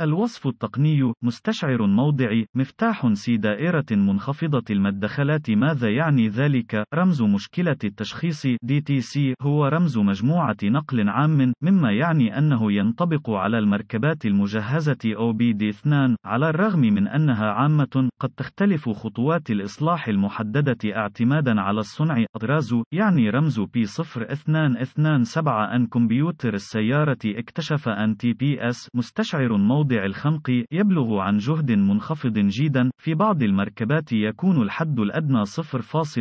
الوصف التقني مستشعر موضعي مفتاح سي دائرة منخفضة المدخلات ماذا يعني ذلك رمز مشكلة التشخيص DTC هو رمز مجموعة نقل عام مما يعني أنه ينطبق على المركبات المجهزة OBD2 على الرغم من أنها عامة قد تختلف خطوات الإصلاح المحددة اعتمادا على الصنع أطراز يعني رمز P0227 أن كمبيوتر السيارة اكتشف أن TPS مستشعر موضع موضع الخنق يبلغ عن جهد منخفض جيدا في بعض المركبات يكون الحد الأدنى 0.17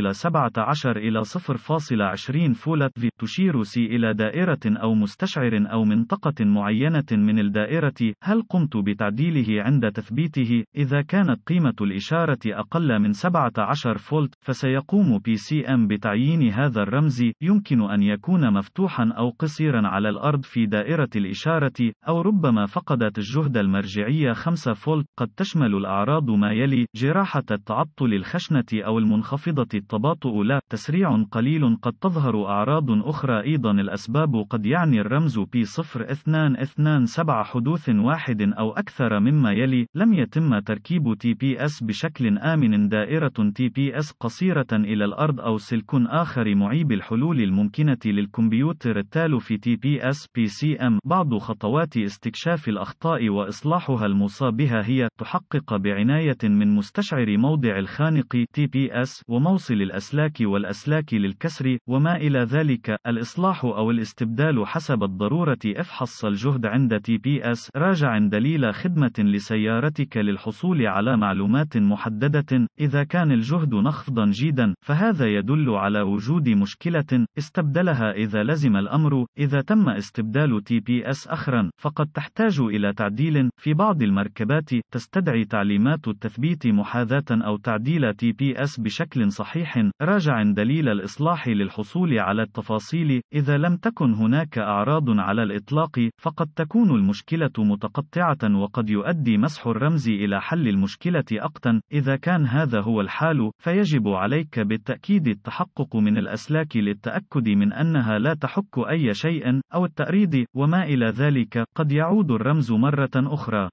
إلى 0.20 فولت في تشير سي إلى دائرة أو مستشعر أو منطقة معينة من الدائرة هل قمت بتعديله عند تثبيته إذا كانت قيمة الإشارة أقل من 17 فولت فسيقوم بي سي ام بتعيين هذا الرمز يمكن أن يكون مفتوحا أو قصيرا على الأرض في دائرة الإشارة أو ربما فقدت الجهد المرجعية 5 فولت قد تشمل الأعراض ما يلي جراحة التعطل الخشنة أو المنخفضة التباطؤ لا تسريع قليل قد تظهر أعراض أخرى أيضا الأسباب قد يعني الرمز P0227 حدوث واحد أو أكثر مما يلي لم يتم تركيب TPS بشكل آمن دائرة TPS قصيرة إلى الأرض أو سلك آخر معيب الحلول الممكنة للكمبيوتر التالف في TPS PCM بعض خطوات استكشاف الأخطاء و وإصلاحها الموصى بها هي تحقق بعناية من مستشعر موضع الخانق TPS وموصل الأسلاك والأسلاك للكسر وما إلى ذلك الإصلاح أو الاستبدال حسب الضرورة افحص الجهد عند TPS راجع دليل خدمة لسيارتك للحصول على معلومات محددة إذا كان الجهد نخفضا جيدا فهذا يدل على وجود مشكلة استبدلها إذا لزم الأمر إذا تم استبدال TPS أخرا فقد تحتاج إلى تعديل في بعض المركبات تستدعي تعليمات التثبيت محاذاة أو تعديل تي بي اس بشكل صحيح راجع دليل الإصلاح للحصول على التفاصيل إذا لم تكن هناك أعراض على الإطلاق فقد تكون المشكلة متقطعة وقد يؤدي مسح الرمز إلى حل المشكلة أقتا إذا كان هذا هو الحال فيجب عليك بالتأكيد التحقق من الأسلاك للتأكد من أنها لا تحك أي شيء أو التأريض وما إلى ذلك قد يعود الرمز مرة أخرى